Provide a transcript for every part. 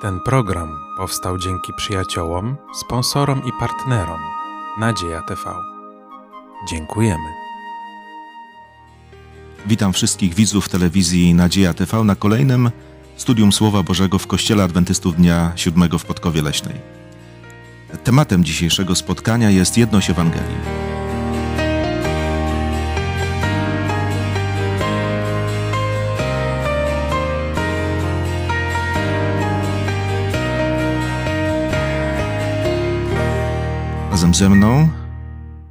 Ten program powstał dzięki przyjaciołom, sponsorom i partnerom Nadzieja TV. Dziękujemy. Witam wszystkich widzów telewizji Nadzieja TV na kolejnym studium Słowa Bożego w Kościele Adwentystów Dnia Siódmego w Podkowie Leśnej. Tematem dzisiejszego spotkania jest jedność Ewangelii. Razem ze mną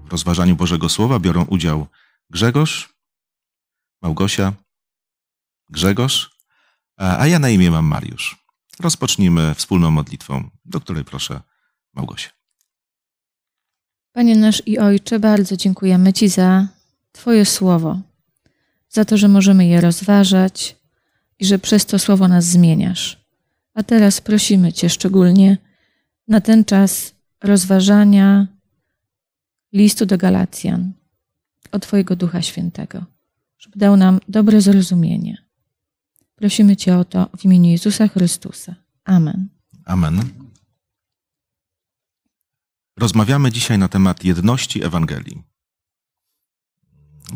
w rozważaniu Bożego Słowa biorą udział Grzegorz, Małgosia, Grzegorz, a ja na imię mam Mariusz. Rozpocznijmy wspólną modlitwą, do której proszę Małgosię. Panie nasz i Ojcze, bardzo dziękujemy Ci za Twoje słowo, za to, że możemy je rozważać i że przez to słowo nas zmieniasz. A teraz prosimy Cię szczególnie na ten czas, rozważania listu do Galacjan o Twojego Ducha Świętego, żeby dał nam dobre zrozumienie. Prosimy Cię o to w imieniu Jezusa Chrystusa. Amen. Amen. Rozmawiamy dzisiaj na temat jedności Ewangelii.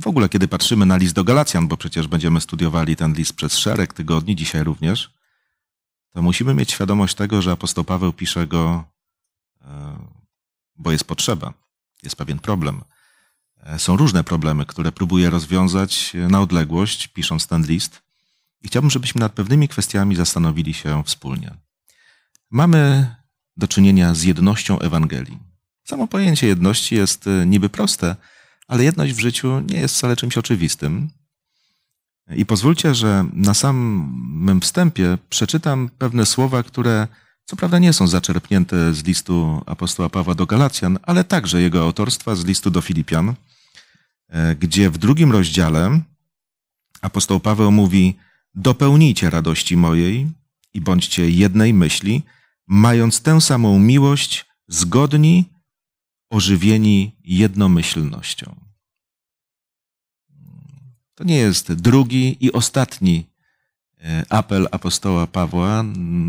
W ogóle, kiedy patrzymy na list do Galacjan, bo przecież będziemy studiowali ten list przez szereg tygodni, dzisiaj również, to musimy mieć świadomość tego, że apostoł Paweł pisze go bo jest potrzeba, jest pewien problem. E, są różne problemy, które próbuję rozwiązać e, na odległość, pisząc ten list. I chciałbym, żebyśmy nad pewnymi kwestiami zastanowili się wspólnie. Mamy do czynienia z jednością Ewangelii. Samo pojęcie jedności jest e, niby proste, ale jedność w życiu nie jest wcale czymś oczywistym. I pozwólcie, że na samym wstępie przeczytam pewne słowa, które co prawda nie są zaczerpnięte z listu apostoła Pawła do Galacjan, ale także jego autorstwa z listu do Filipian, e, gdzie w drugim rozdziale apostoł Paweł mówi: Dopełnijcie radości mojej i bądźcie jednej myśli, mając tę samą miłość, zgodni, ożywieni jednomyślnością. To nie jest drugi i ostatni E, apel apostoła Pawła,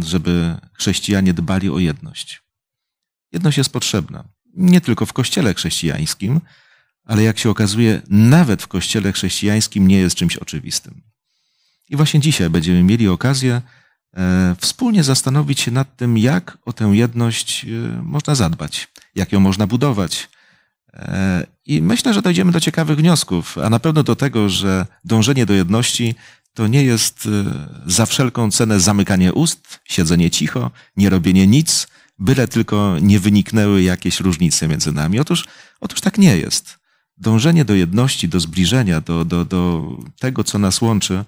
żeby chrześcijanie dbali o jedność. Jedność jest potrzebna nie tylko w kościele chrześcijańskim, ale jak się okazuje, nawet w kościele chrześcijańskim nie jest czymś oczywistym. I właśnie dzisiaj będziemy mieli okazję e, wspólnie zastanowić się nad tym, jak o tę jedność e, można zadbać, jak ją można budować. I myślę, że dojdziemy do ciekawych wniosków, a na pewno do tego, że dążenie do jedności to nie jest y, za wszelką cenę zamykanie ust, siedzenie cicho, nie robienie nic, byle tylko nie wyniknęły jakieś różnice między nami. Otóż, otóż tak nie jest. Dążenie do jedności, do zbliżenia, do, do, do tego, co nas łączy,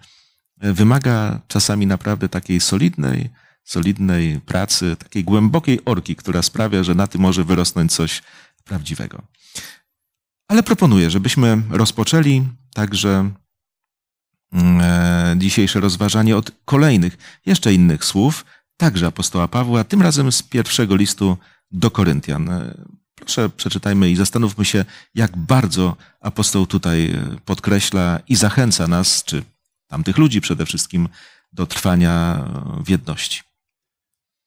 e, wymaga czasami naprawdę takiej solidnej, solidnej pracy, takiej głębokiej orki, która sprawia, że na tym może wyrosnąć coś prawdziwego. Ale proponuję, żebyśmy rozpoczęli także Mm, e, dzisiejsze rozważanie od kolejnych, jeszcze innych słów, także apostoła Pawła, tym razem z pierwszego listu do Koryntian. E, proszę, przeczytajmy i zastanówmy się, jak bardzo apostoł tutaj e, podkreśla i zachęca nas, czy tamtych ludzi przede wszystkim, do trwania w jedności.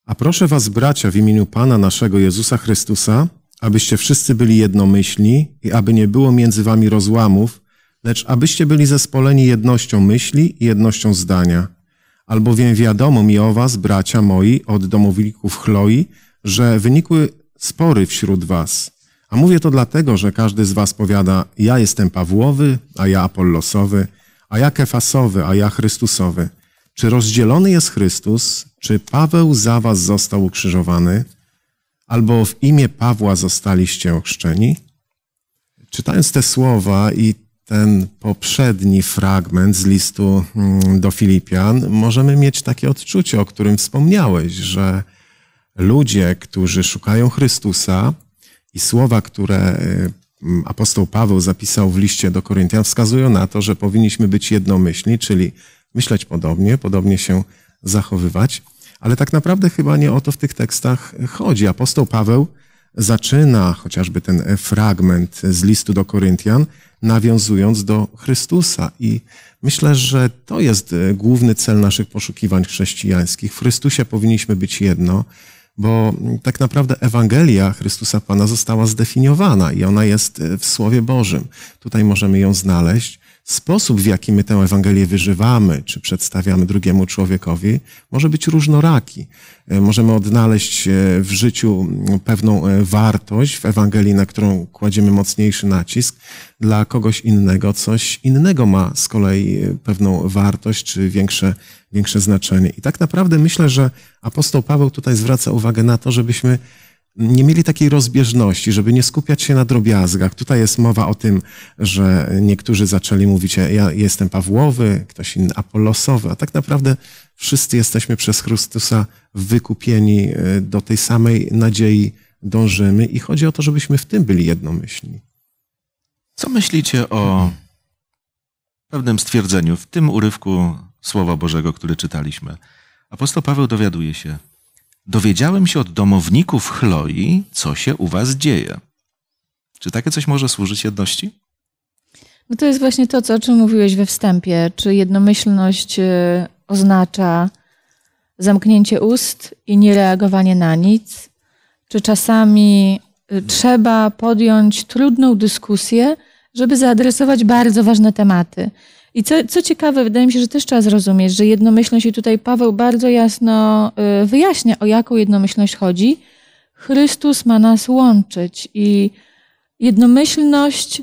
A proszę was, bracia, w imieniu Pana naszego Jezusa Chrystusa, abyście wszyscy byli jednomyślni i aby nie było między wami rozłamów, lecz abyście byli zespoleni jednością myśli i jednością zdania. Albowiem wiadomo mi o was, bracia moi, od domowników Chloi, że wynikły spory wśród was. A mówię to dlatego, że każdy z was powiada, ja jestem Pawłowy, a ja Apollosowy, a ja Kefasowy, a ja Chrystusowy. Czy rozdzielony jest Chrystus? Czy Paweł za was został ukrzyżowany? Albo w imię Pawła zostaliście ochrzczeni? Czytając te słowa i ten poprzedni fragment z listu mm, do Filipian, możemy mieć takie odczucie, o którym wspomniałeś, że ludzie, którzy szukają Chrystusa i słowa, które mm, apostoł Paweł zapisał w liście do Koryntian, wskazują na to, że powinniśmy być jednomyślni, czyli myśleć podobnie, podobnie się zachowywać. Ale tak naprawdę chyba nie o to w tych tekstach chodzi. Apostoł Paweł zaczyna chociażby ten fragment z listu do Koryntian, nawiązując do Chrystusa. I myślę, że to jest e, główny cel naszych poszukiwań chrześcijańskich. W Chrystusie powinniśmy być jedno, bo mm, tak naprawdę Ewangelia Chrystusa Pana została zdefiniowana i ona jest e, w Słowie Bożym. Tutaj możemy ją znaleźć sposób, w jaki my tę Ewangelię wyżywamy, czy przedstawiamy drugiemu człowiekowi, może być różnoraki. E, możemy odnaleźć e, w życiu mm, pewną e, wartość w Ewangelii, na którą kładziemy mocniejszy nacisk. Dla kogoś innego coś innego ma z kolei pewną wartość, czy większe, większe znaczenie. I tak naprawdę myślę, że apostoł Paweł tutaj zwraca uwagę na to, żebyśmy nie mieli takiej rozbieżności, żeby nie skupiać się na drobiazgach. Tutaj jest mowa o tym, że niektórzy zaczęli mówić, ja jestem Pawłowy, ktoś inny Apolosowy, a tak naprawdę wszyscy jesteśmy przez Chrystusa wykupieni e, do tej samej nadziei dążymy i chodzi o to, żebyśmy w tym byli jednomyślni. Co myślicie o pewnym stwierdzeniu w tym urywku Słowa Bożego, który czytaliśmy? Apostoł Paweł dowiaduje się, Dowiedziałem się od domowników Chloi, co się u was dzieje. Czy takie coś może służyć jedności? No to jest właśnie to, co, o czym mówiłeś we wstępie. Czy jednomyślność y, oznacza zamknięcie ust i niereagowanie na nic? Czy czasami y, trzeba podjąć trudną dyskusję, żeby zaadresować bardzo ważne tematy? I co, co ciekawe, wydaje mi się, że też trzeba zrozumieć, że jednomyślność, i tutaj Paweł bardzo jasno y, wyjaśnia, o jaką jednomyślność chodzi. Chrystus ma nas łączyć i jednomyślność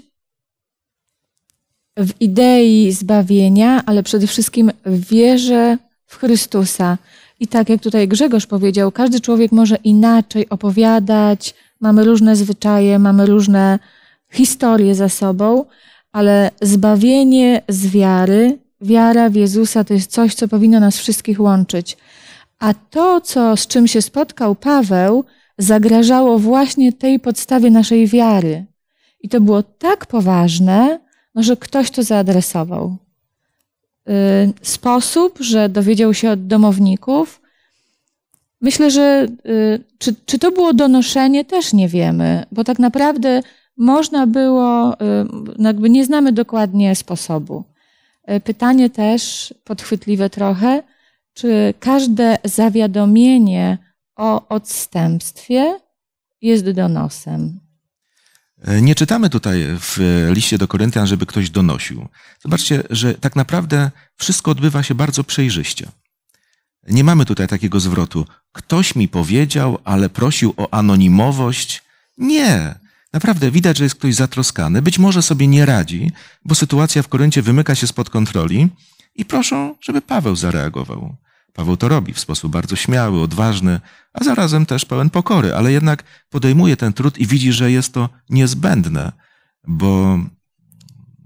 w idei zbawienia, ale przede wszystkim w wierze w Chrystusa. I tak jak tutaj Grzegorz powiedział, każdy człowiek może inaczej opowiadać, mamy różne zwyczaje, mamy różne historie za sobą, ale zbawienie z wiary, wiara w Jezusa to jest coś, co powinno nas wszystkich łączyć. A to, co, z czym się spotkał Paweł, zagrażało właśnie tej podstawie naszej wiary. I to było tak poważne, no, że ktoś to zaadresował. Yy, sposób, że dowiedział się od domowników. Myślę, że yy, czy, czy to było donoszenie, też nie wiemy, bo tak naprawdę można było, y, no jakby nie znamy dokładnie sposobu. Y, pytanie też podchwytliwe trochę, czy każde zawiadomienie o odstępstwie jest donosem? E, nie czytamy tutaj w liście do Koryntian, żeby ktoś donosił. Zobaczcie, że tak naprawdę wszystko odbywa się bardzo przejrzyście. Nie mamy tutaj takiego zwrotu. Ktoś mi powiedział, ale prosił o anonimowość. Nie, Naprawdę widać, że jest ktoś zatroskany, być może sobie nie radzi, bo sytuacja w Koryncie wymyka się spod kontroli i proszą, żeby Paweł zareagował. Paweł to robi w sposób bardzo śmiały, odważny, a zarazem też pełen pokory, ale jednak podejmuje ten trud i widzi, że jest to niezbędne, bo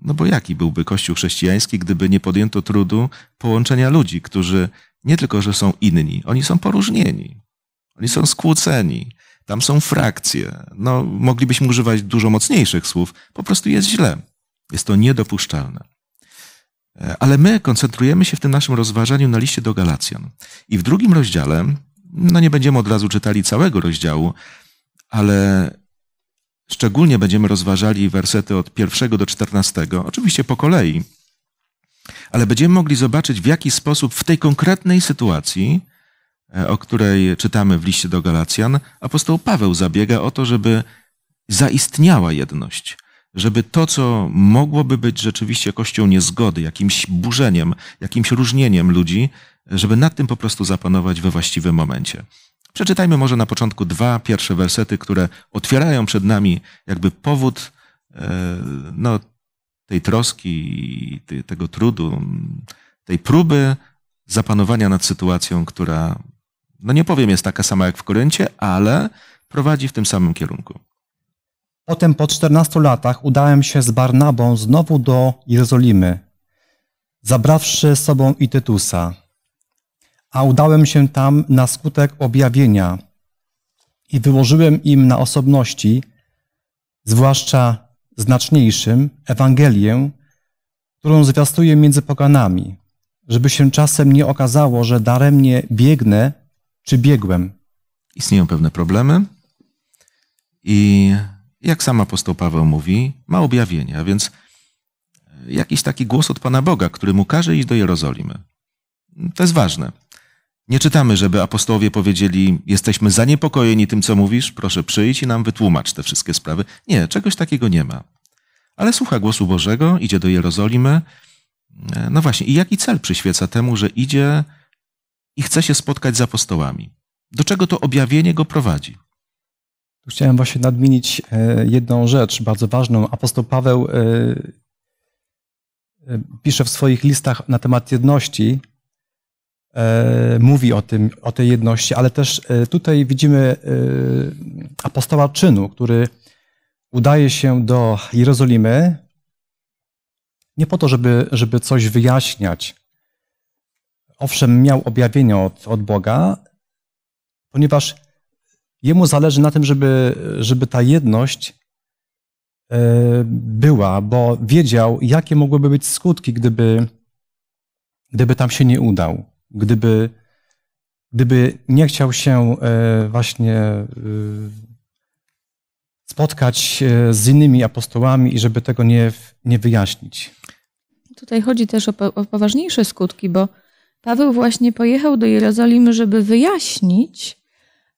no bo jaki byłby Kościół chrześcijański, gdyby nie podjęto trudu połączenia ludzi, którzy nie tylko, że są inni, oni są poróżnieni, oni są skłóceni, tam są frakcje. No, moglibyśmy używać dużo mocniejszych słów. Po prostu jest źle. Jest to niedopuszczalne. E, ale my koncentrujemy się w tym naszym rozważaniu na liście do Galacjan. I w drugim rozdziale, no nie będziemy od razu czytali całego rozdziału, ale szczególnie będziemy rozważali wersety od pierwszego do czternastego, oczywiście po kolei, ale będziemy mogli zobaczyć, w jaki sposób w tej konkretnej sytuacji E, o której czytamy w liście do Galacjan, apostoł Paweł zabiega o to, żeby zaistniała jedność, żeby to, co mogłoby być rzeczywiście kością niezgody, jakimś burzeniem, jakimś różnieniem ludzi, żeby nad tym po prostu zapanować we właściwym momencie. Przeczytajmy może na początku dwa pierwsze wersety, które otwierają przed nami jakby powód e, no, tej troski, tego trudu, tej próby zapanowania nad sytuacją, która no nie powiem jest taka sama jak w Koryncie, ale prowadzi w tym samym kierunku. Potem po 14 latach udałem się z Barnabą znowu do Jerozolimy, zabrawszy z sobą i Tytusa. A udałem się tam na skutek objawienia i wyłożyłem im na osobności, zwłaszcza znaczniejszym, Ewangelię, którą zwiastuję między poganami, żeby się czasem nie okazało, że daremnie biegnę czy biegłem. Istnieją pewne problemy i jak sam apostoł Paweł mówi, ma objawienie, a więc e, jakiś taki głos od Pana Boga, który mu każe iść do Jerozolimy. To jest ważne. Nie czytamy, żeby apostołowie powiedzieli: Jesteśmy zaniepokojeni tym, co mówisz, proszę przyjść i nam wytłumacz te wszystkie sprawy. Nie, czegoś takiego nie ma. Ale słucha głosu Bożego, idzie do Jerozolimy. E, no właśnie, i jaki cel przyświeca temu, że idzie i chce się spotkać z apostołami. Do czego to objawienie go prowadzi? Chciałem właśnie nadmienić e, jedną rzecz bardzo ważną. Apostoł Paweł e, e, pisze w swoich listach na temat jedności, mówi o, tym, o tej jedności, ale też tutaj widzimy apostoła czynu, który udaje się do Jerozolimy nie po to, żeby, żeby coś wyjaśniać, owszem, miał objawienie od, od Boga, ponieważ jemu zależy na tym, żeby, żeby ta jedność e, była, bo wiedział, jakie mogłyby być skutki, gdyby, gdyby tam się nie udał, gdyby, gdyby nie chciał się e, właśnie e, spotkać z innymi apostołami i żeby tego nie, nie wyjaśnić. Tutaj chodzi też o, po, o poważniejsze skutki, bo Paweł właśnie pojechał do Jerozolimy, żeby wyjaśnić,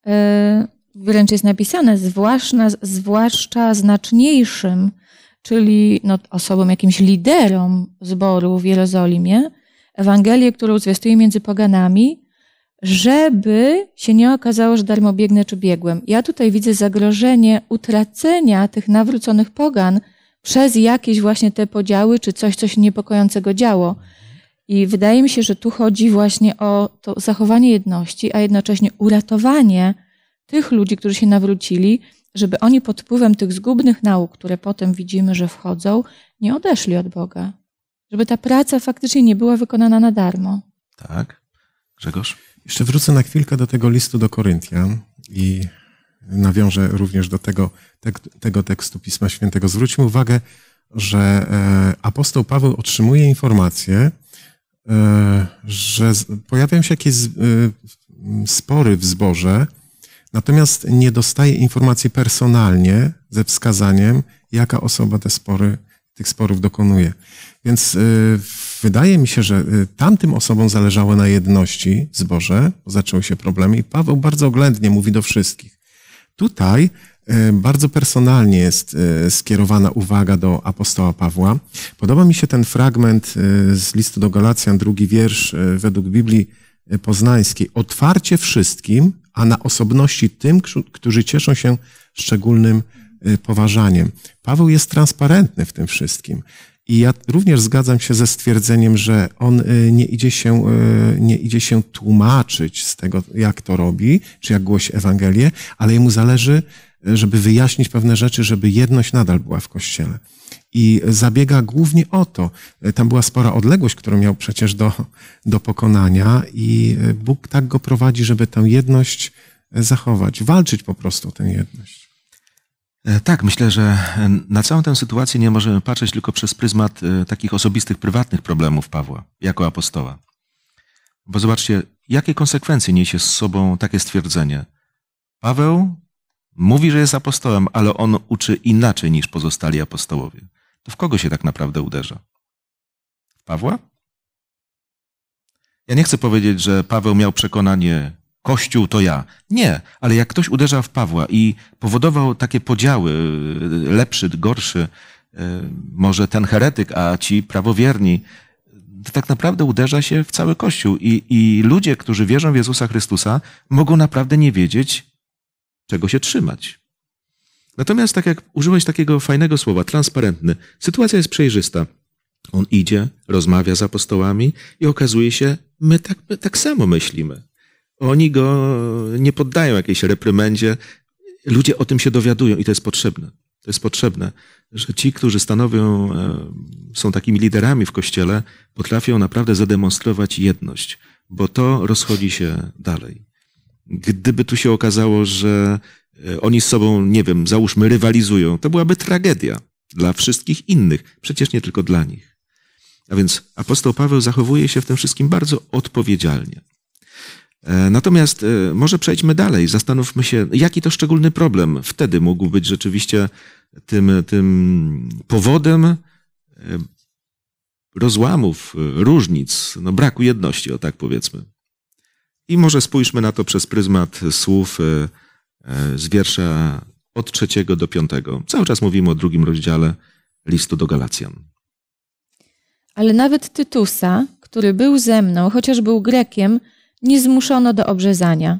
e, wręcz jest napisane, zwłaszcza, zwłaszcza znaczniejszym, czyli no, osobom, jakimś liderom zboru w Jerozolimie, Ewangelię, którą zwiastuje między poganami, żeby się nie okazało, że darmo biegnę czy biegłem. Ja tutaj widzę zagrożenie utracenia tych nawróconych pogan przez jakieś właśnie te podziały czy coś, co się niepokojącego działo. I wydaje mi się, że tu chodzi właśnie o to zachowanie jedności, a jednocześnie uratowanie tych ludzi, którzy się nawrócili, żeby oni pod wpływem tych zgubnych nauk, które potem widzimy, że wchodzą, nie odeszli od Boga. Żeby ta praca faktycznie nie była wykonana na darmo. Tak. Grzegorz? Jeszcze wrócę na chwilkę do tego listu do Koryntian i nawiążę również do tego, te, tego tekstu Pisma Świętego. Zwróćmy uwagę, że e, apostoł Paweł otrzymuje informację, E, że pojawiają się jakieś e, spory w zborze, natomiast nie dostaje informacji personalnie ze wskazaniem, jaka osoba te spory, tych sporów dokonuje. Więc e, wydaje mi się, że tamtym osobom zależało na jedności zborze, bo zaczęły się problemy i Paweł bardzo oględnie mówi do wszystkich. Tutaj E, bardzo personalnie jest e, skierowana uwaga do apostoła Pawła. Podoba mi się ten fragment e, z listu do Galacjan, drugi wiersz według Biblii Poznańskiej. Otwarcie wszystkim, a na osobności tym, którzy cieszą się szczególnym poważaniem. Paweł jest transparentny w tym wszystkim. I ja również zgadzam się ze stwierdzeniem, że on nie idzie się, nie idzie się tłumaczyć z tego, jak to robi, czy jak głosi Ewangelię, ale jemu zależy żeby wyjaśnić pewne rzeczy, żeby jedność nadal była w kościele. I zabiega głównie o to. E, tam była spora odległość, którą miał przecież do, do pokonania, i e, Bóg tak go prowadzi, żeby tę jedność e, zachować, walczyć po prostu o tę jedność. Tak, myślę, że na całą tę sytuację nie możemy patrzeć tylko przez pryzmat takich osobistych, prywatnych problemów Pawła jako apostoła. Bo zobaczcie, jakie konsekwencje niesie z sobą takie stwierdzenie. Paweł mówi, że jest apostołem, ale on uczy inaczej niż pozostali apostołowie, to w kogo się tak naprawdę uderza? W Pawła? Ja nie chcę powiedzieć, że Paweł miał przekonanie, Kościół to ja. Nie, ale jak ktoś uderza w Pawła i powodował takie podziały, e, lepszy, gorszy, e, może ten heretyk, a ci prawowierni, to tak naprawdę uderza się w cały Kościół. I, I ludzie, którzy wierzą w Jezusa Chrystusa, mogą naprawdę nie wiedzieć, czego się trzymać. Natomiast, tak jak użyłeś takiego fajnego słowa, transparentny, sytuacja jest przejrzysta. On idzie, rozmawia z apostołami i okazuje się, my tak, my tak samo myślimy. Oni go nie poddają jakiejś reprymendzie. Ludzie o tym się dowiadują i to jest potrzebne. To jest potrzebne, że ci, którzy stanowią, e, są takimi liderami w kościele, potrafią naprawdę zademonstrować jedność, bo to rozchodzi się dalej gdyby tu się okazało, że e, oni z sobą, nie wiem, załóżmy, rywalizują, to byłaby tragedia dla wszystkich innych, przecież nie tylko dla nich. A więc apostoł Paweł zachowuje się w tym wszystkim bardzo odpowiedzialnie. E, natomiast e, może przejdźmy dalej, zastanówmy się, jaki to szczególny problem wtedy mógł być rzeczywiście tym, tym powodem rozłamów, różnic, no braku jedności, o tak powiedzmy. I może spójrzmy na to przez pryzmat słów e, e, z wiersza od trzeciego do piątego. Cały czas mówimy o drugim rozdziale listu do Galacjan. Ale nawet Tytusa, który był ze mną, chociaż był Grekiem, nie zmuszono do obrzezania.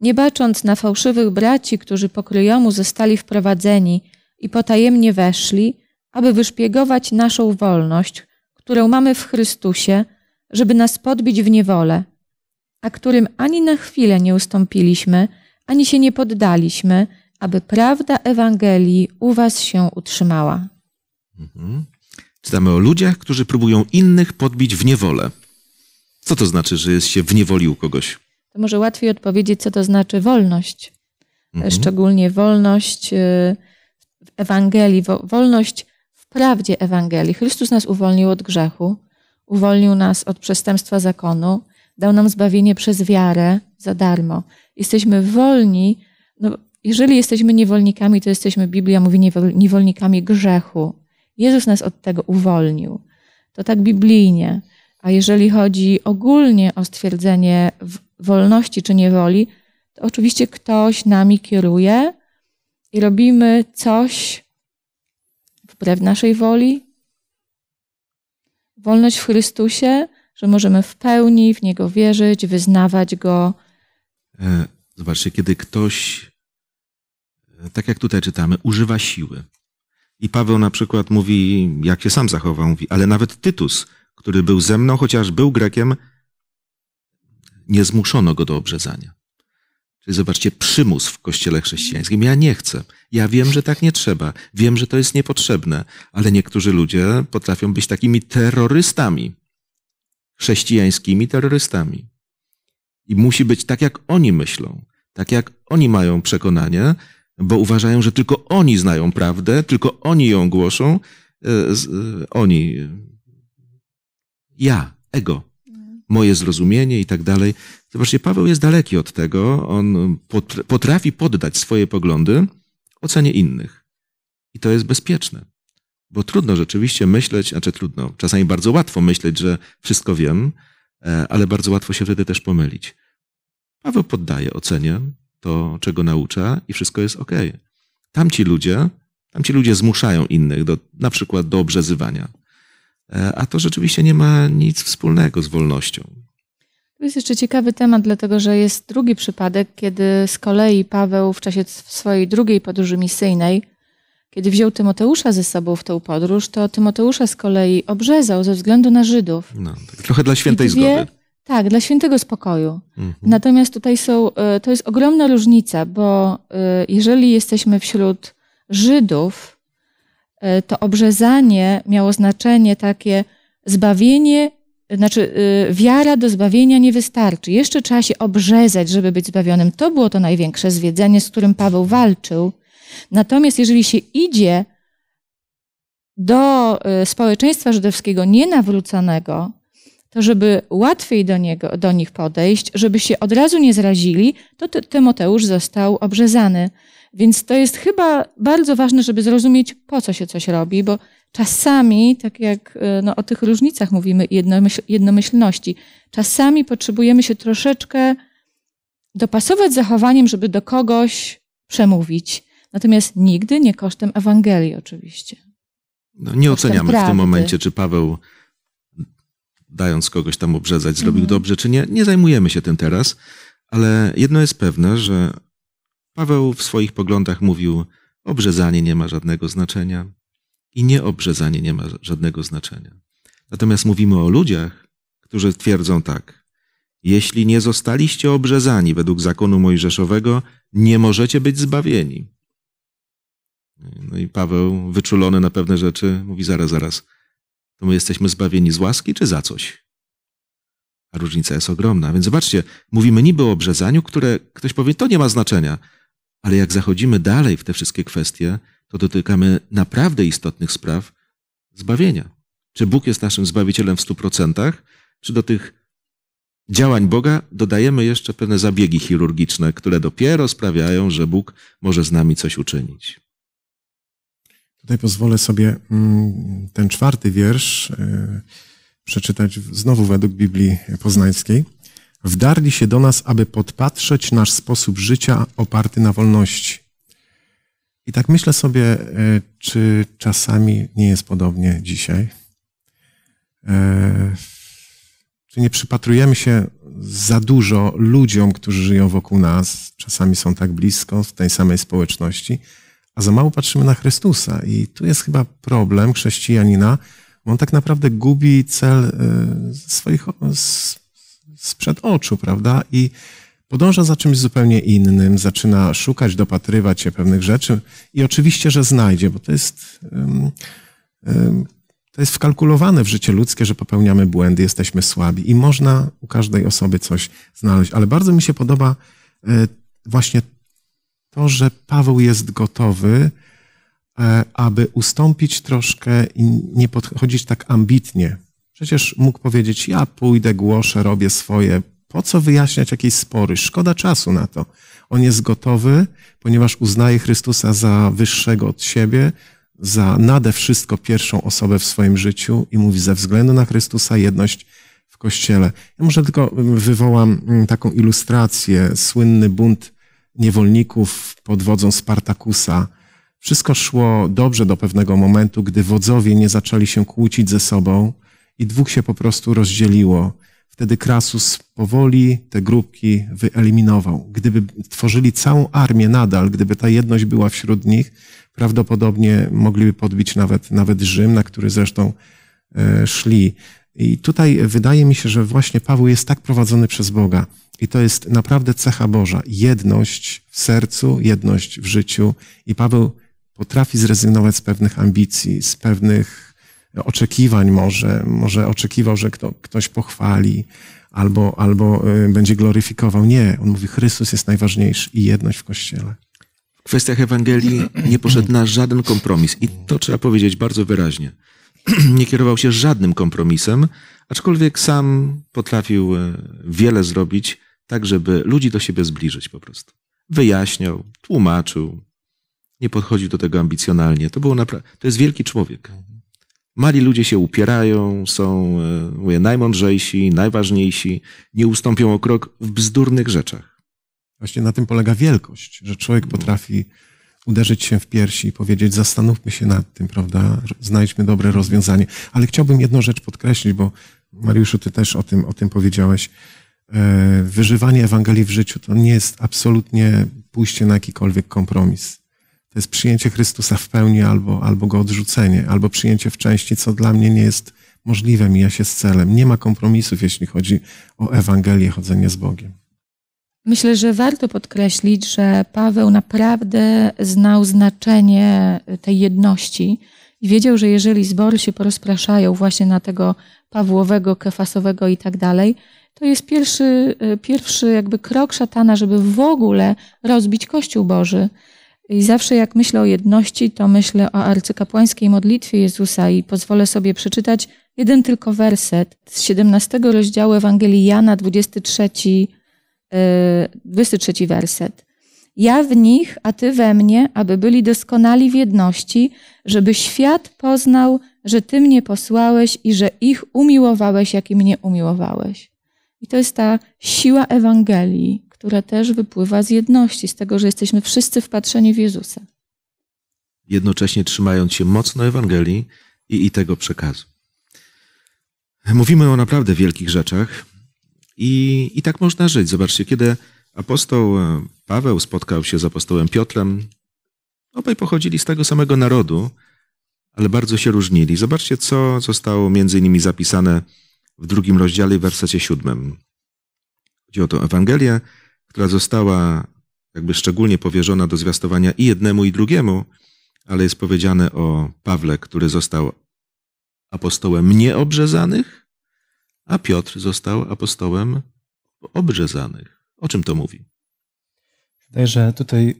Nie bacząc na fałszywych braci, którzy pokryjomu zostali wprowadzeni i potajemnie weszli, aby wyszpiegować naszą wolność, którą mamy w Chrystusie, żeby nas podbić w niewolę – a którym ani na chwilę nie ustąpiliśmy, ani się nie poddaliśmy, aby prawda Ewangelii u Was się utrzymała. Mhm. Czytamy o ludziach, którzy próbują innych podbić w niewolę. Co to znaczy, że jest się w niewoli u kogoś? To może łatwiej odpowiedzieć, co to znaczy wolność. Mhm. Szczególnie wolność y, w Ewangelii, wolność w prawdzie Ewangelii. Chrystus nas uwolnił od grzechu, uwolnił nas od przestępstwa zakonu, dał nam zbawienie przez wiarę za darmo. Jesteśmy wolni, no, jeżeli jesteśmy niewolnikami, to jesteśmy, Biblia mówi, niewolnikami grzechu. Jezus nas od tego uwolnił. To tak biblijnie. A jeżeli chodzi ogólnie o stwierdzenie wolności czy niewoli, to oczywiście ktoś nami kieruje i robimy coś wbrew naszej woli. Wolność w Chrystusie że możemy w pełni w Niego wierzyć, wyznawać Go. E, zobaczcie, kiedy ktoś, e, tak jak tutaj czytamy, używa siły. I Paweł na przykład mówi, jak się sam zachował, mówi, ale nawet Tytus, który był ze mną, chociaż był Grekiem, nie zmuszono go do obrzezania. Czyli zobaczcie, przymus w kościele chrześcijańskim. Ja nie chcę. Ja wiem, że tak nie trzeba. Wiem, że to jest niepotrzebne. Ale niektórzy ludzie potrafią być takimi terrorystami chrześcijańskimi terrorystami. I musi być tak, jak oni myślą, tak jak oni mają przekonanie, bo uważają, że tylko oni znają prawdę, tylko oni ją głoszą. E, e, oni. Ja, ego, mm. moje zrozumienie i tak dalej. Zobaczcie, Paweł jest daleki od tego. On potrafi poddać swoje poglądy ocenie innych. I to jest bezpieczne. Bo trudno rzeczywiście myśleć, znaczy trudno, czasami bardzo łatwo myśleć, że wszystko wiem, e, ale bardzo łatwo się wtedy też pomylić. Paweł poddaje ocenie to, czego naucza i wszystko jest ok. Tamci ludzie, tamci ludzie zmuszają innych do, na przykład do obrzezywania. E, a to rzeczywiście nie ma nic wspólnego z wolnością. To jest jeszcze ciekawy temat, dlatego że jest drugi przypadek, kiedy z kolei Paweł w czasie swojej drugiej podróży misyjnej kiedy wziął Tymoteusza ze sobą w tą podróż, to Tymoteusza z kolei obrzezał ze względu na Żydów. No, tak, trochę dla świętej dwie, zgody. Tak, dla świętego spokoju. Mhm. Natomiast tutaj są, e, to jest ogromna różnica, bo e, jeżeli jesteśmy wśród Żydów, e, to obrzezanie miało znaczenie takie zbawienie, znaczy wiara do zbawienia nie wystarczy. Jeszcze trzeba się obrzezać, żeby być zbawionym. To było to największe zwiedzenie, z którym Paweł walczył Natomiast jeżeli się idzie do y, społeczeństwa żydowskiego nienawróconego, to żeby łatwiej do, niego, do nich podejść, żeby się od razu nie zrazili, to Tymoteusz został obrzezany. Więc to jest chyba bardzo ważne, żeby zrozumieć, po co się coś robi, bo czasami, tak jak y, no, o tych różnicach mówimy jednomyśl, jednomyślności, czasami potrzebujemy się troszeczkę dopasować zachowaniem, żeby do kogoś przemówić natomiast nigdy nie kosztem Ewangelii oczywiście. No, nie kosztem oceniamy prawdy. w tym momencie, czy Paweł dając kogoś tam obrzezać zrobił mhm. dobrze, czy nie. Nie zajmujemy się tym teraz, ale jedno jest pewne, że Paweł w swoich poglądach mówił, obrzezanie nie ma żadnego znaczenia i nieobrzezanie nie ma żadnego znaczenia. Natomiast mówimy o ludziach, którzy twierdzą tak. Jeśli nie zostaliście obrzezani według zakonu mojżeszowego, nie możecie być zbawieni. No i Paweł, wyczulony na pewne rzeczy, mówi zaraz, zaraz, to my jesteśmy zbawieni z łaski czy za coś? A różnica jest ogromna. Więc zobaczcie, mówimy niby o obrzezaniu, które ktoś powie, to nie ma znaczenia. Ale jak zachodzimy dalej w te wszystkie kwestie, to dotykamy naprawdę istotnych spraw zbawienia. Czy Bóg jest naszym zbawicielem w stu procentach, czy do tych działań Boga dodajemy jeszcze pewne zabiegi chirurgiczne, które dopiero sprawiają, że Bóg może z nami coś uczynić. Tutaj pozwolę sobie mm, ten czwarty wiersz e, przeczytać znowu według Biblii Poznańskiej. Wdarli się do nas, aby podpatrzeć nasz sposób życia oparty na wolności. I tak myślę sobie, e, czy czasami nie jest podobnie dzisiaj. E, czy nie przypatrujemy się za dużo ludziom, którzy żyją wokół nas, czasami są tak blisko w tej samej społeczności, a za mało patrzymy na Chrystusa. I tu jest chyba problem chrześcijanina, bo on tak naprawdę gubi cel y, swoich sprzed oczu, prawda? I podąża za czymś zupełnie innym, zaczyna szukać, dopatrywać się pewnych rzeczy i oczywiście, że znajdzie, bo to jest. To jest wkalkulowane w życie ludzkie, że popełniamy błędy, jesteśmy słabi i można u każdej osoby coś znaleźć. Ale bardzo mi się podoba y, właśnie to, że Paweł jest gotowy, e, aby ustąpić troszkę i nie podchodzić tak ambitnie. Przecież mógł powiedzieć: Ja pójdę, głoszę, robię swoje. Po co wyjaśniać jakieś spory? Szkoda czasu na to. On jest gotowy, ponieważ uznaje Chrystusa za wyższego od siebie, za nade wszystko pierwszą osobę w swoim życiu i mówi: Ze względu na Chrystusa jedność w kościele. Ja może tylko wywołam mm, taką ilustrację, słynny bunt niewolników pod wodzą Spartakusa. Wszystko szło dobrze do pewnego momentu, gdy wodzowie nie zaczęli się kłócić ze sobą i dwóch się po prostu rozdzieliło. Wtedy Krasus powoli te grupki wyeliminował. Gdyby tworzyli całą armię nadal, gdyby ta jedność była wśród nich, prawdopodobnie mogliby podbić nawet, nawet Rzym, na który zresztą e, szli. I tutaj wydaje mi się, że właśnie Paweł jest tak prowadzony przez Boga. I to jest naprawdę cecha Boża. Jedność w sercu, jedność w życiu. I Paweł potrafi zrezygnować z pewnych ambicji, z pewnych oczekiwań może. Może oczekiwał, że kto, ktoś pochwali albo, albo y, będzie gloryfikował. Nie, on mówi, Chrystus jest najważniejszy i jedność w Kościele. W kwestiach Ewangelii nie poszedł na żaden kompromis. I to trzeba powiedzieć bardzo wyraźnie. nie kierował się żadnym kompromisem, aczkolwiek sam potrafił e, wiele zrobić, tak żeby ludzi do siebie zbliżyć po prostu. Wyjaśniał, tłumaczył, nie podchodził do tego ambicjonalnie. To, było to jest wielki człowiek. Mali ludzie się upierają, są e, mówię, najmądrzejsi, najważniejsi, nie ustąpią o krok w bzdurnych rzeczach. Właśnie na tym polega wielkość, że człowiek no. potrafi uderzyć się w piersi i powiedzieć, zastanówmy się nad tym, prawda? Znajdźmy dobre rozwiązanie. Ale chciałbym jedną rzecz podkreślić, bo Mariuszu, ty też o tym, o tym powiedziałeś. E, wyżywanie Ewangelii w życiu to nie jest absolutnie pójście na jakikolwiek kompromis. To jest przyjęcie Chrystusa w pełni albo, albo go odrzucenie, albo przyjęcie w części, co dla mnie nie jest możliwe, mija się z celem. Nie ma kompromisów, jeśli chodzi o Ewangelię, chodzenie z Bogiem. Myślę, że warto podkreślić, że Paweł naprawdę znał znaczenie tej jedności i wiedział, że jeżeli zbory się porozpraszają właśnie na tego Pawłowego, Kefasowego i tak dalej, to jest pierwszy, y, pierwszy jakby krok szatana, żeby w ogóle rozbić Kościół Boży. I zawsze jak myślę o jedności, to myślę o arcykapłańskiej modlitwie Jezusa i pozwolę sobie przeczytać jeden tylko werset z 17 rozdziału Ewangelii Jana, 23 23 y, werset. Ja w nich, a ty we mnie, aby byli doskonali w jedności, żeby świat poznał, że ty mnie posłałeś i że ich umiłowałeś, jak i mnie umiłowałeś. I to jest ta siła Ewangelii, która też wypływa z jedności, z tego, że jesteśmy wszyscy wpatrzeni w Jezusa. Jednocześnie trzymając się mocno Ewangelii i, i tego przekazu. Mówimy o naprawdę wielkich rzeczach, i, I tak można żyć. Zobaczcie, kiedy apostoł e, Paweł spotkał się z apostołem Piotrem, obaj pochodzili z tego samego narodu, ale bardzo się różnili. Zobaczcie, co zostało między nimi zapisane w drugim rozdziale w wersecie siódmym. Chodzi o tę Ewangelię, która została jakby szczególnie powierzona do zwiastowania i jednemu, i drugiemu, ale jest powiedziane o Pawle, który został apostołem nieobrzezanych, a Piotr został apostołem obrzezanych. O czym to mówi? Wydaje, że tutaj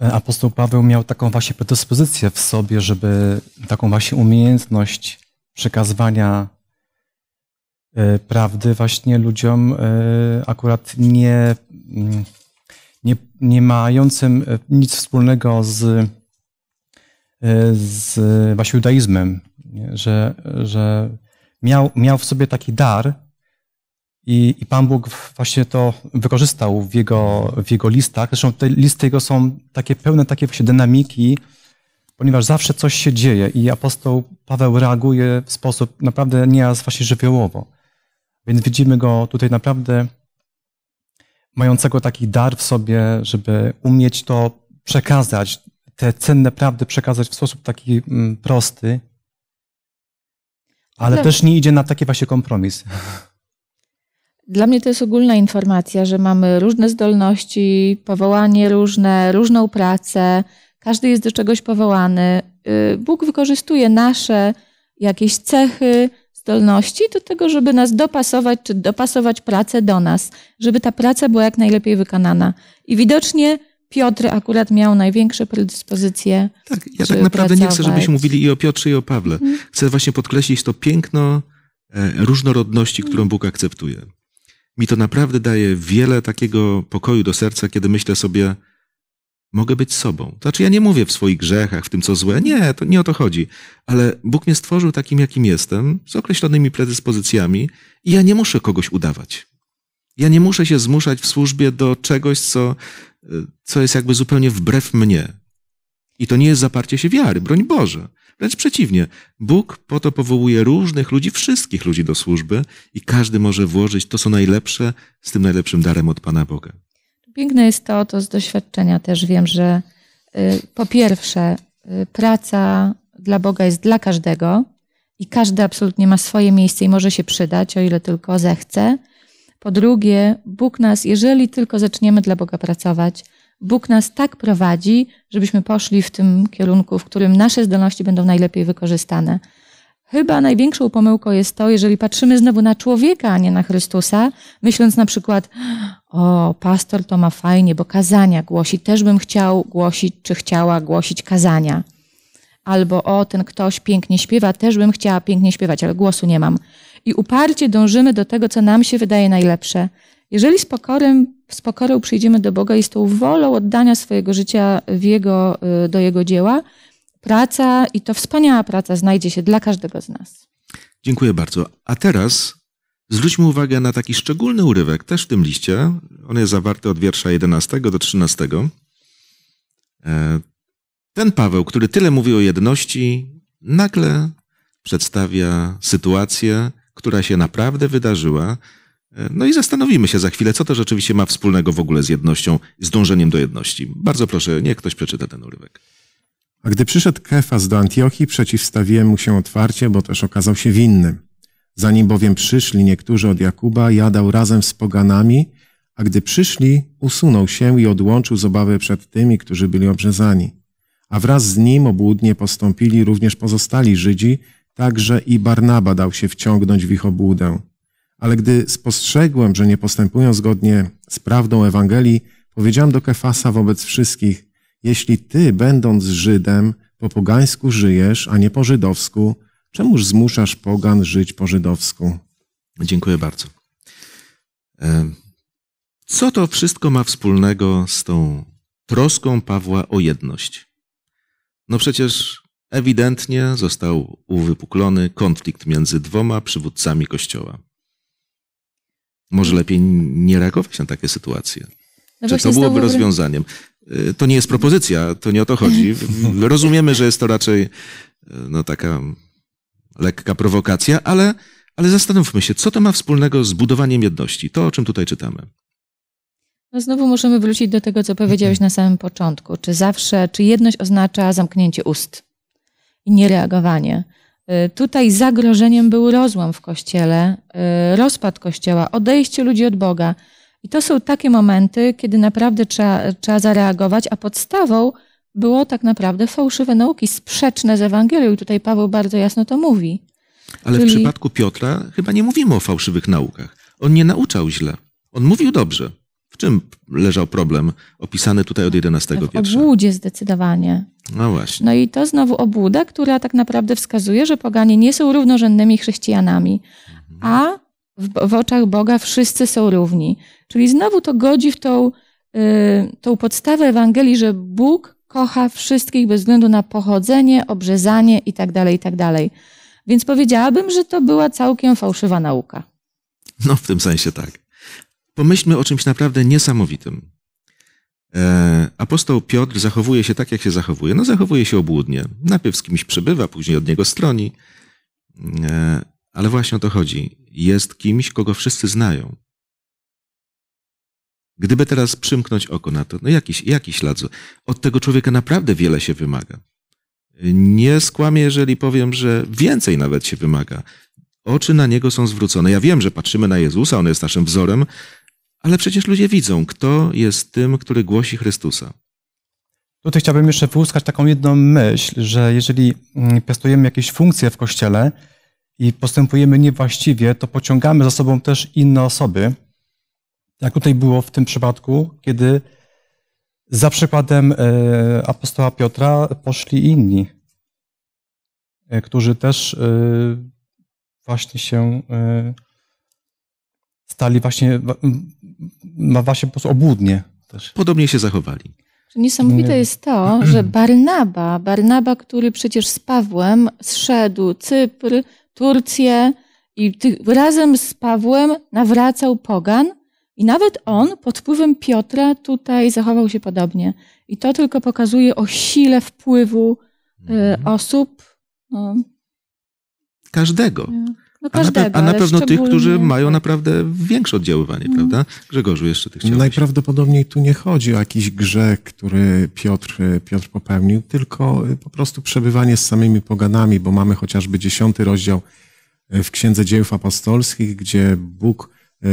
e, apostoł Paweł miał taką właśnie predyspozycję w sobie, żeby taką właśnie umiejętność przekazywania e, prawdy właśnie ludziom e, akurat nie, mm, nie, nie mającym nic wspólnego z, z właśnie judaizmem, że, że miał, miał w sobie taki dar i, i Pan Bóg właśnie to wykorzystał w jego, w jego listach. Zresztą te listy jego są takie pełne takie właśnie dynamiki, ponieważ zawsze coś się dzieje i apostoł Paweł reaguje w sposób naprawdę nieraz właśnie żywiołowo. Więc widzimy go tutaj naprawdę mającego taki dar w sobie, żeby umieć to przekazać, te cenne prawdy przekazać w sposób taki mm, prosty, ale no. też nie idzie na taki właśnie kompromis. Dla mnie to jest ogólna informacja, że mamy różne zdolności, powołanie różne, różną pracę, każdy jest do czegoś powołany. Y, Bóg wykorzystuje nasze jakieś cechy, zdolności do tego, żeby nas dopasować, czy dopasować pracę do nas, żeby ta praca była jak najlepiej wykonana. I widocznie Piotr akurat miał największe predyspozycje. Tak, ja tak naprawdę pracować. nie chcę, żebyśmy mówili i o Piotrze, i o Pawle. Mhm. Chcę właśnie podkreślić to piękno e, różnorodności, którą Bóg akceptuje. Mi to naprawdę daje wiele takiego pokoju do serca, kiedy myślę sobie, mogę być sobą. Znaczy, ja nie mówię w swoich grzechach, w tym co złe, nie, to nie o to chodzi. Ale Bóg mnie stworzył takim, jakim jestem, z określonymi predyspozycjami, i ja nie muszę kogoś udawać. Ja nie muszę się zmuszać w służbie do czegoś, co co jest jakby zupełnie wbrew mnie. I to nie jest zaparcie się wiary, broń Boże. Wręcz przeciwnie, Bóg po to powołuje różnych ludzi, wszystkich ludzi do służby i każdy może włożyć to, co najlepsze, z tym najlepszym darem od Pana Boga. Piękne jest to, to z doświadczenia też wiem, że y, po pierwsze, y, praca dla Boga jest dla każdego i każdy absolutnie ma swoje miejsce i może się przydać, o ile tylko zechce. Po drugie, Bóg nas, jeżeli tylko zaczniemy dla Boga pracować, Bóg nas tak prowadzi, żebyśmy poszli w tym kierunku, w którym nasze zdolności będą najlepiej wykorzystane. Chyba największą pomyłką jest to, jeżeli patrzymy znowu na człowieka, a nie na Chrystusa, myśląc na przykład, o, pastor to ma fajnie, bo kazania głosi, też bym chciał głosić, czy chciała głosić kazania. Albo, o, ten ktoś pięknie śpiewa, też bym chciała pięknie śpiewać, ale głosu nie mam i uparcie dążymy do tego, co nam się wydaje najlepsze. Jeżeli z, pokorem, z pokorą przyjdziemy do Boga i z tą wolą oddania swojego życia w jego, y, do Jego dzieła, praca i to wspaniała praca znajdzie się dla każdego z nas. Dziękuję bardzo. A teraz zwróćmy uwagę na taki szczególny urywek, też w tym liście. On jest zawarty od wiersza 11 do 13. E, ten Paweł, który tyle mówi o jedności, nagle przedstawia sytuację, która się naprawdę wydarzyła. E, no i zastanowimy się za chwilę, co to rzeczywiście ma wspólnego w ogóle z jednością, z dążeniem do jedności. Bardzo proszę, niech ktoś przeczyta ten urywek. A gdy przyszedł Kefas do Antiochii, przeciwstawiłem mu się otwarcie, bo też okazał się winnym. Zanim bowiem przyszli niektórzy od Jakuba, jadał razem z poganami, a gdy przyszli, usunął się i odłączył z obawy przed tymi, którzy byli obrzezani. A wraz z nim obłudnie postąpili również pozostali Żydzi, Także i Barnaba dał się wciągnąć w ich obłudę. Ale gdy spostrzegłem, że nie postępują zgodnie z prawdą Ewangelii, powiedziałem do Kefasa wobec wszystkich, jeśli ty, będąc Żydem, po pogańsku żyjesz, a nie po żydowsku, czemuż zmuszasz pogan żyć po żydowsku? Dziękuję bardzo. E, co to wszystko ma wspólnego z tą troską Pawła o jedność? No przecież Ewidentnie został uwypuklony konflikt między dwoma przywódcami Kościoła. Może lepiej nie reagować na takie sytuacje. No Czy to byłoby rozwiązaniem? Y, to nie jest propozycja, to nie o to chodzi. Rozumiemy, że jest to raczej y, no, taka lekka prowokacja, ale, ale zastanówmy się, co to ma wspólnego z budowaniem jedności, to o czym tutaj czytamy. No znowu możemy wrócić do tego, co powiedziałeś na samym początku. Czy zawsze, czy jedność oznacza zamknięcie ust? i niereagowanie. Y, tutaj zagrożeniem był rozłam w kościele, y, rozpad kościoła, odejście ludzi od Boga. I to są takie momenty, kiedy naprawdę trzeba, trzeba zareagować, a podstawą było tak naprawdę fałszywe nauki, sprzeczne z Ewangelią. I tutaj Paweł bardzo jasno to mówi. Ale Czyli... w przypadku Piotra chyba nie mówimy o fałszywych naukach. On nie nauczał źle. On mówił dobrze. W czym leżał problem opisany tutaj od XI wieku? W obłudzie zdecydowanie. No właśnie. No i to znowu obłuda, która tak naprawdę wskazuje, że poganie nie są równorzędnymi chrześcijanami, mhm. a w, w oczach Boga wszyscy są równi. Czyli znowu to godzi w tą, y, tą podstawę Ewangelii, że Bóg kocha wszystkich bez względu na pochodzenie, obrzezanie itd., tak itd. Tak Więc powiedziałabym, że to była całkiem fałszywa nauka. No, w tym sensie tak pomyślmy o czymś naprawdę niesamowitym. E, apostoł Piotr zachowuje się tak, jak się zachowuje. No, zachowuje się obłudnie. Najpierw z kimś przybywa, później od niego stroni. E, ale właśnie o to chodzi. Jest kimś, kogo wszyscy znają. Gdyby teraz przymknąć oko na to, no jakiś, jakiś ślad. Od tego człowieka naprawdę wiele się wymaga. Nie skłamię, jeżeli powiem, że więcej nawet się wymaga. Oczy na niego są zwrócone. Ja wiem, że patrzymy na Jezusa, on jest naszym wzorem, ale przecież ludzie widzą, kto jest tym, który głosi Chrystusa. Tutaj chciałbym jeszcze wyłuskać taką jedną myśl, że jeżeli mm, piastujemy jakieś funkcje w kościele i postępujemy niewłaściwie, to pociągamy za sobą też inne osoby. Jak tutaj było w tym przypadku, kiedy za przykładem e, apostoła Piotra poszli inni, e, którzy też e, właśnie się stali właśnie, właśnie po prostu obłudnie. Też. Podobnie się zachowali. Niesamowite jest to, że Barnaba, Barnaba, który przecież z Pawłem zszedł Cypr, Turcję i ty, razem z Pawłem nawracał pogan i nawet on pod wpływem Piotra tutaj zachował się podobnie. I to tylko pokazuje o sile wpływu y, mhm. osób. No. Każdego. No każdego, a na, pe- a na pewno szczególnie... tych, którzy mają naprawdę większe oddziaływanie, mm. prawda? Grzegorzu, jeszcze tych chciałeś. Najprawdopodobniej tu nie chodzi o jakiś grzech, który Piotr, Piotr popełnił, tylko po prostu przebywanie z samymi poganami, bo mamy chociażby dziesiąty rozdział e, w Księdze Dziejów Apostolskich, gdzie Bóg e,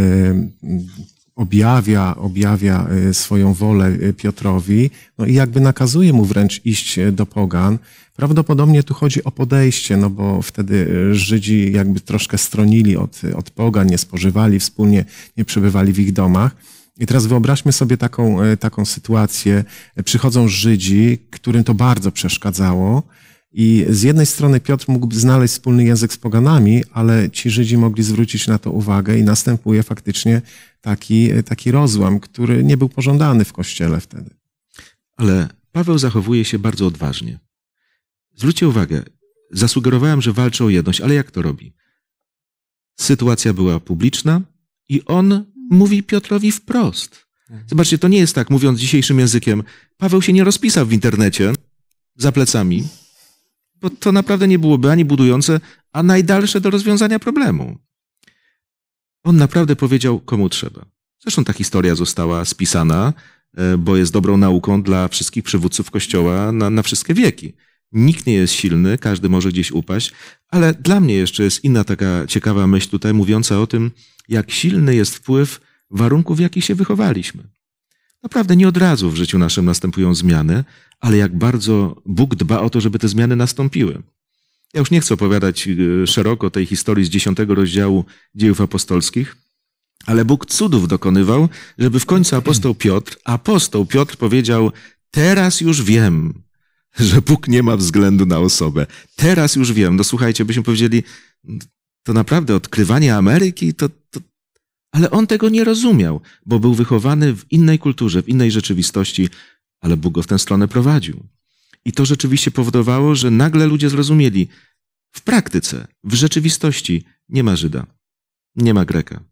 objawia, objawia e, swoją wolę e, Piotrowi, no i jakby nakazuje mu wręcz iść e, do pogan. Prawdopodobnie tu chodzi o podejście, no bo wtedy Żydzi jakby troszkę stronili od, od pogan, nie spożywali wspólnie, nie przebywali w ich domach. I teraz wyobraźmy sobie taką, taką sytuację. Przychodzą Żydzi, którym to bardzo przeszkadzało, i z jednej strony Piotr mógłby znaleźć wspólny język z poganami, ale ci Żydzi mogli zwrócić na to uwagę i następuje faktycznie taki, taki rozłam, który nie był pożądany w kościele wtedy. Ale Paweł zachowuje się bardzo odważnie. Zwróćcie uwagę, zasugerowałem, że walczy o jedność, ale jak to robi? Sytuacja była publiczna i on mówi Piotrowi wprost. Mhm. Zobaczcie, to nie jest tak, mówiąc dzisiejszym językiem, Paweł się nie rozpisał w internecie za plecami bo to naprawdę nie byłoby ani budujące, a najdalsze do rozwiązania problemu. On naprawdę powiedział, komu trzeba. Zresztą ta historia została spisana, e, bo jest dobrą nauką dla wszystkich przywódców Kościoła na, na wszystkie wieki. Nikt nie jest silny, każdy może gdzieś upaść, ale dla mnie jeszcze jest inna taka ciekawa myśl tutaj, mówiąca o tym, jak silny jest wpływ warunków, w jakich się wychowaliśmy. Naprawdę nie od razu w życiu naszym następują zmiany, ale jak bardzo Bóg dba o to, żeby te zmiany nastąpiły. Ja już nie chcę opowiadać y, szeroko tej historii z dziesiątego rozdziału dziejów apostolskich, ale Bóg cudów dokonywał, żeby w końcu apostoł Piotr, apostoł Piotr powiedział: Teraz już wiem, że Bóg nie ma względu na osobę. Teraz już wiem. No słuchajcie, byśmy powiedzieli, to naprawdę odkrywanie Ameryki to, to, ale on tego nie rozumiał, bo był wychowany w innej kulturze, w innej rzeczywistości, ale Bóg go w tę stronę prowadził. I to rzeczywiście powodowało, że nagle ludzie zrozumieli, w praktyce, w rzeczywistości nie ma Żyda, nie ma Greka.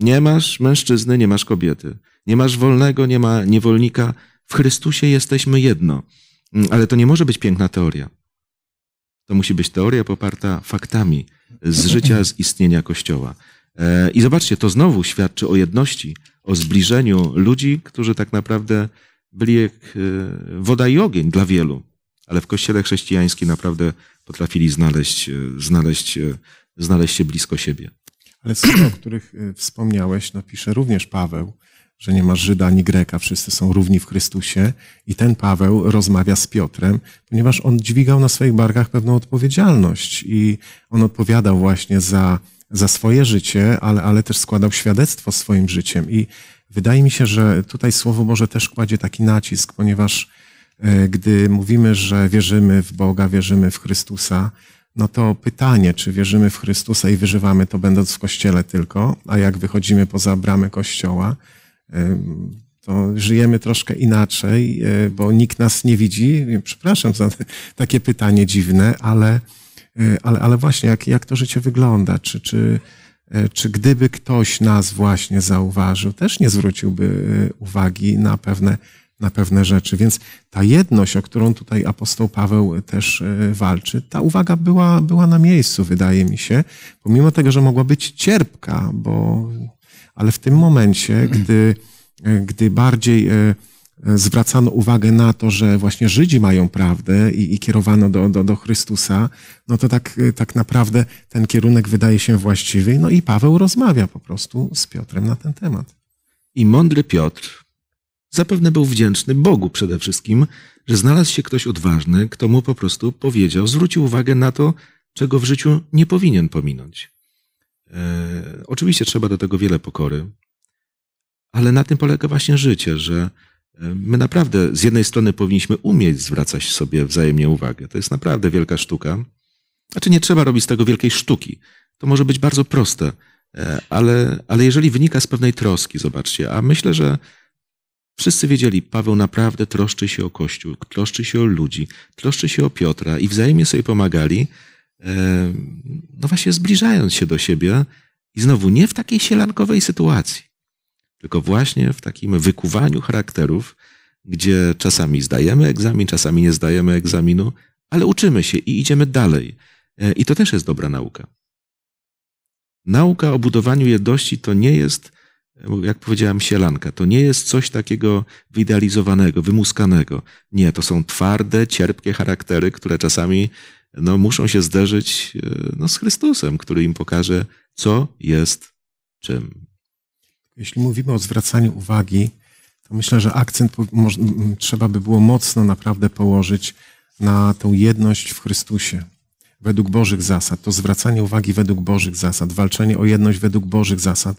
Nie masz mężczyzny, nie masz kobiety. Nie masz wolnego, nie ma niewolnika. W Chrystusie jesteśmy jedno. Ale to nie może być piękna teoria. To musi być teoria poparta faktami z życia, z istnienia Kościoła. E, I zobaczcie, to znowu świadczy o jedności, o zbliżeniu ludzi, którzy tak naprawdę byli jak e, woda i ogień dla wielu. Ale w kościele chrześcijańskim naprawdę potrafili znaleźć, e, znaleźć, znaleźć się blisko siebie. Ale słowa, o których wspomniałeś, napisze również Paweł, że nie ma Żyda ani Greka, wszyscy są równi w Chrystusie. I ten Paweł rozmawia z Piotrem, ponieważ on dźwigał na swoich barkach pewną odpowiedzialność i on odpowiadał właśnie za za swoje życie, ale, ale też składał świadectwo swoim życiem. I wydaje mi się, że tutaj słowo może też kładzie taki nacisk, ponieważ e, gdy mówimy, że wierzymy w Boga, wierzymy w Chrystusa, no to pytanie, czy wierzymy w Chrystusa i wyżywamy to będąc w kościele tylko, a jak wychodzimy poza bramy kościoła, to żyjemy troszkę inaczej, e, bo nikt nas nie widzi. Przepraszam za takie pytanie dziwne, ale E, ale, ale właśnie, jak, jak to życie wygląda? Czy, czy, e, czy gdyby ktoś nas właśnie zauważył, też nie zwróciłby e, uwagi na pewne, na pewne rzeczy. Więc ta jedność, o którą tutaj apostoł Paweł też walczy, ta uwaga była, była na miejscu, wydaje mi się, pomimo tego, że mogła być cierpka, bo, ale w tym momencie, gdy, gdy bardziej E, zwracano uwagę na to, że właśnie Żydzi mają prawdę i, i kierowano do, do, do Chrystusa, no to tak, e, tak naprawdę ten kierunek wydaje się właściwy. No i Paweł rozmawia po prostu z Piotrem na ten temat. I mądry Piotr zapewne był wdzięczny Bogu przede wszystkim, że znalazł się ktoś odważny, kto mu po prostu powiedział, zwrócił uwagę na to, czego w życiu nie powinien pominąć. E, oczywiście trzeba do tego wiele pokory, ale na tym polega właśnie życie, że My naprawdę z jednej strony powinniśmy umieć zwracać sobie wzajemnie uwagę. To jest naprawdę wielka sztuka. Znaczy nie trzeba robić z tego wielkiej sztuki. To może być bardzo proste, e, ale, ale jeżeli wynika z pewnej troski, zobaczcie, a myślę, że wszyscy wiedzieli, Paweł naprawdę troszczy się o Kościół, troszczy się o ludzi, troszczy się o Piotra i wzajemnie sobie pomagali, e, no właśnie zbliżając się do siebie i znowu nie w takiej sielankowej sytuacji tylko właśnie w takim wykuwaniu charakterów, gdzie czasami zdajemy egzamin, czasami nie zdajemy egzaminu, ale uczymy się i idziemy dalej. E, I to też jest dobra nauka. Nauka o budowaniu jedności to nie jest, e, jak powiedziałem, sielanka. To nie jest coś takiego wyidealizowanego, wymuskanego. Nie, to są twarde, cierpkie charaktery, które czasami no, muszą się zderzyć e, no, z Chrystusem, który im pokaże, co jest czym. Jeśli mówimy o zwracaniu uwagi, to myślę, że akcent trzeba by było mocno naprawdę położyć na tą jedność w Chrystusie według Bożych zasad, to zwracanie uwagi według Bożych zasad, walczenie o jedność według Bożych zasad,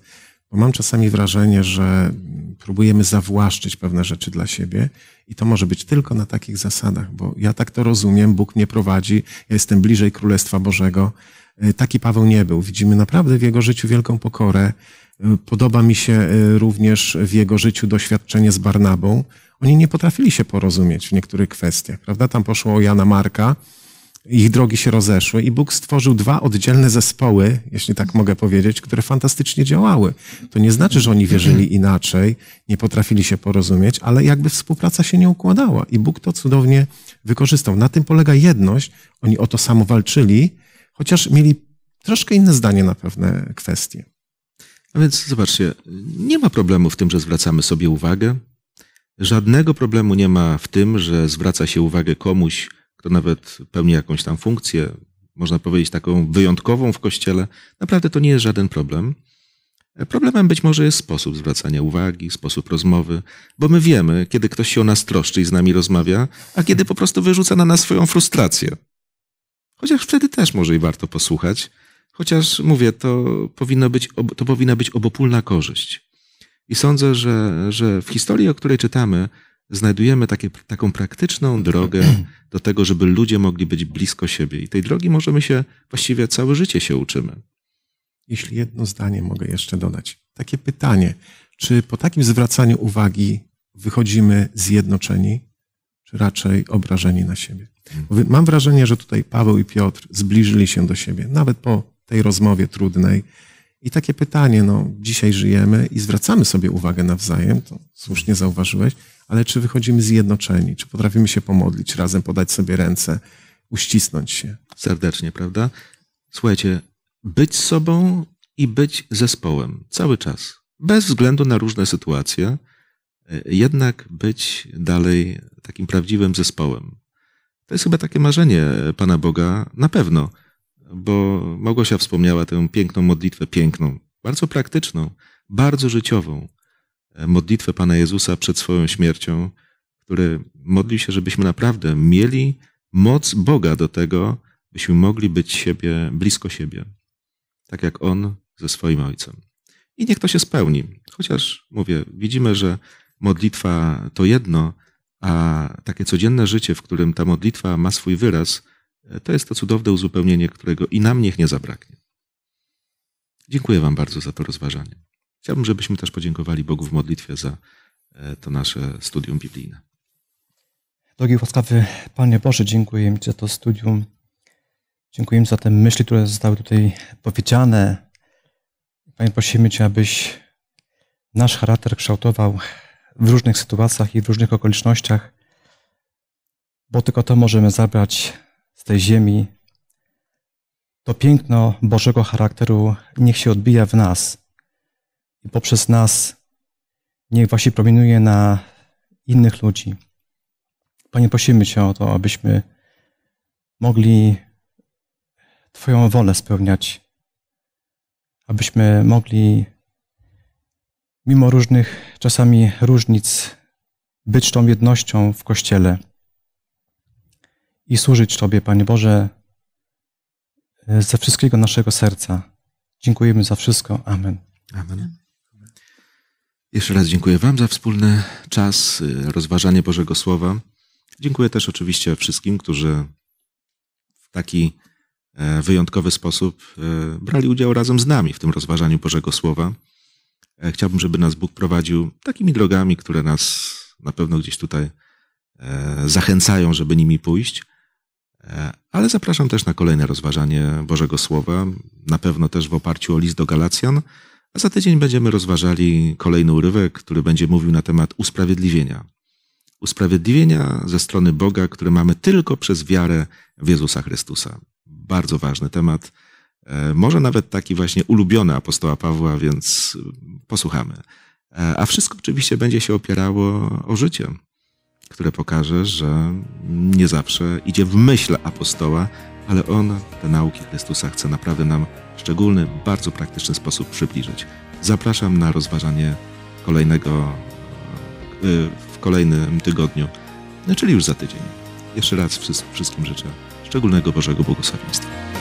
bo mam czasami wrażenie, że próbujemy zawłaszczyć pewne rzeczy dla siebie i to może być tylko na takich zasadach, bo ja tak to rozumiem, Bóg mnie prowadzi, ja jestem bliżej Królestwa Bożego. E, taki Paweł nie był. Widzimy naprawdę w jego życiu wielką pokorę, Podoba mi się y, również w jego życiu doświadczenie z Barnabą. Oni nie potrafili się porozumieć w niektórych kwestiach, prawda? Tam poszło o Jana Marka, ich drogi się rozeszły i Bóg stworzył dwa oddzielne zespoły, jeśli tak mogę powiedzieć, które fantastycznie działały. To nie znaczy, że oni wierzyli inaczej, nie potrafili się porozumieć, ale jakby współpraca się nie układała i Bóg to cudownie wykorzystał. Na tym polega jedność. Oni o to samo walczyli, chociaż mieli troszkę inne zdanie na pewne kwestie. A więc zobaczcie, nie ma problemu w tym, że zwracamy sobie uwagę. Żadnego problemu nie ma w tym, że zwraca się uwagę komuś, kto nawet pełni jakąś tam funkcję, można powiedzieć taką wyjątkową w kościele. Naprawdę to nie jest żaden problem. Problemem być może jest sposób zwracania uwagi, sposób rozmowy, bo my wiemy, kiedy ktoś się o nas troszczy i z nami rozmawia, a kiedy po prostu wyrzuca na nas swoją frustrację. Chociaż wtedy też może i warto posłuchać, Chociaż mówię, to, powinno być, to powinna być obopólna korzyść. I sądzę, że, że w historii, o której czytamy, znajdujemy takie, taką praktyczną drogę do tego, żeby ludzie mogli być blisko siebie. I tej drogi możemy się właściwie całe życie się uczymy. Jeśli jedno zdanie mogę jeszcze dodać. Takie pytanie. Czy po takim zwracaniu uwagi wychodzimy zjednoczeni, czy raczej obrażeni na siebie? Mam wrażenie, że tutaj Paweł i Piotr zbliżyli się do siebie, nawet po tej rozmowie trudnej. I takie pytanie, no dzisiaj żyjemy i zwracamy sobie uwagę nawzajem, to słusznie zauważyłeś, ale czy wychodzimy zjednoczeni, czy potrafimy się pomodlić razem, podać sobie ręce, uścisnąć się? Serdecznie, prawda? Słuchajcie, być sobą i być zespołem cały czas, bez względu na różne sytuacje, e, jednak być dalej takim prawdziwym zespołem. To jest chyba takie marzenie Pana Boga, na pewno bo Małgosia wspomniała tę piękną modlitwę, piękną, bardzo praktyczną, bardzo życiową e, modlitwę Pana Jezusa przed swoją śmiercią, który modlił się, żebyśmy naprawdę mieli moc Boga do tego, byśmy mogli być siebie, blisko siebie, tak jak On ze swoim Ojcem. I niech to się spełni. Chociaż mówię, widzimy, że modlitwa to jedno, a takie codzienne życie, w którym ta modlitwa ma swój wyraz, to jest to cudowne uzupełnienie, którego i nam niech nie zabraknie. Dziękuję Wam bardzo za to rozważanie. Chciałbym, żebyśmy też podziękowali Bogu w modlitwie za e, to nasze studium biblijne. Drogi łaskawy Panie Boże, dziękuję Ci za to studium. Dziękuję za te myśli, które zostały tutaj powiedziane. Panie, prosimy Cię, abyś nasz charakter kształtował w różnych sytuacjach i w różnych okolicznościach, bo tylko to możemy zabrać z tej ziemi, to piękno Bożego charakteru niech się odbija w nas i poprzez nas niech właśnie promieniuje na innych ludzi. Panie, prosimy Cię o to, abyśmy mogli Twoją wolę spełniać, abyśmy mogli mimo różnych czasami różnic być tą jednością w Kościele i służyć Tobie, Panie Boże, e, ze wszystkiego naszego serca. Dziękujemy za wszystko. Amen. Amen. Jeszcze raz dziękuję Wam za wspólny czas, e, rozważanie Bożego Słowa. Dziękuję też oczywiście wszystkim, którzy w taki e, wyjątkowy sposób brali udział razem z nami w tym rozważaniu Bożego Słowa. Chciałbym, żeby nas Bóg prowadził takimi drogami, które nas na pewno gdzieś tutaj zachęcają, żeby nimi pójść. E, ale zapraszam też na kolejne rozważanie Bożego Słowa, na pewno też w oparciu o list do Galacjan, a za tydzień będziemy rozważali kolejny urywek, który będzie mówił na temat usprawiedliwienia. Usprawiedliwienia ze strony Boga, które mamy tylko przez wiarę w Jezusa Chrystusa. Bardzo ważny temat, e, może nawet taki właśnie ulubiony apostoła Pawła, więc posłuchamy. E, a wszystko oczywiście będzie się opierało o życie, które pokaże, że nie zawsze idzie w myśl apostoła, ale on te nauki Chrystusa chce naprawdę nam w szczególny, bardzo praktyczny sposób przybliżyć. Zapraszam na rozważanie kolejnego e, w kolejnym tygodniu, e, czyli już za tydzień. Jeszcze raz wszystkim życzę szczególnego Bożego błogosławieństwa.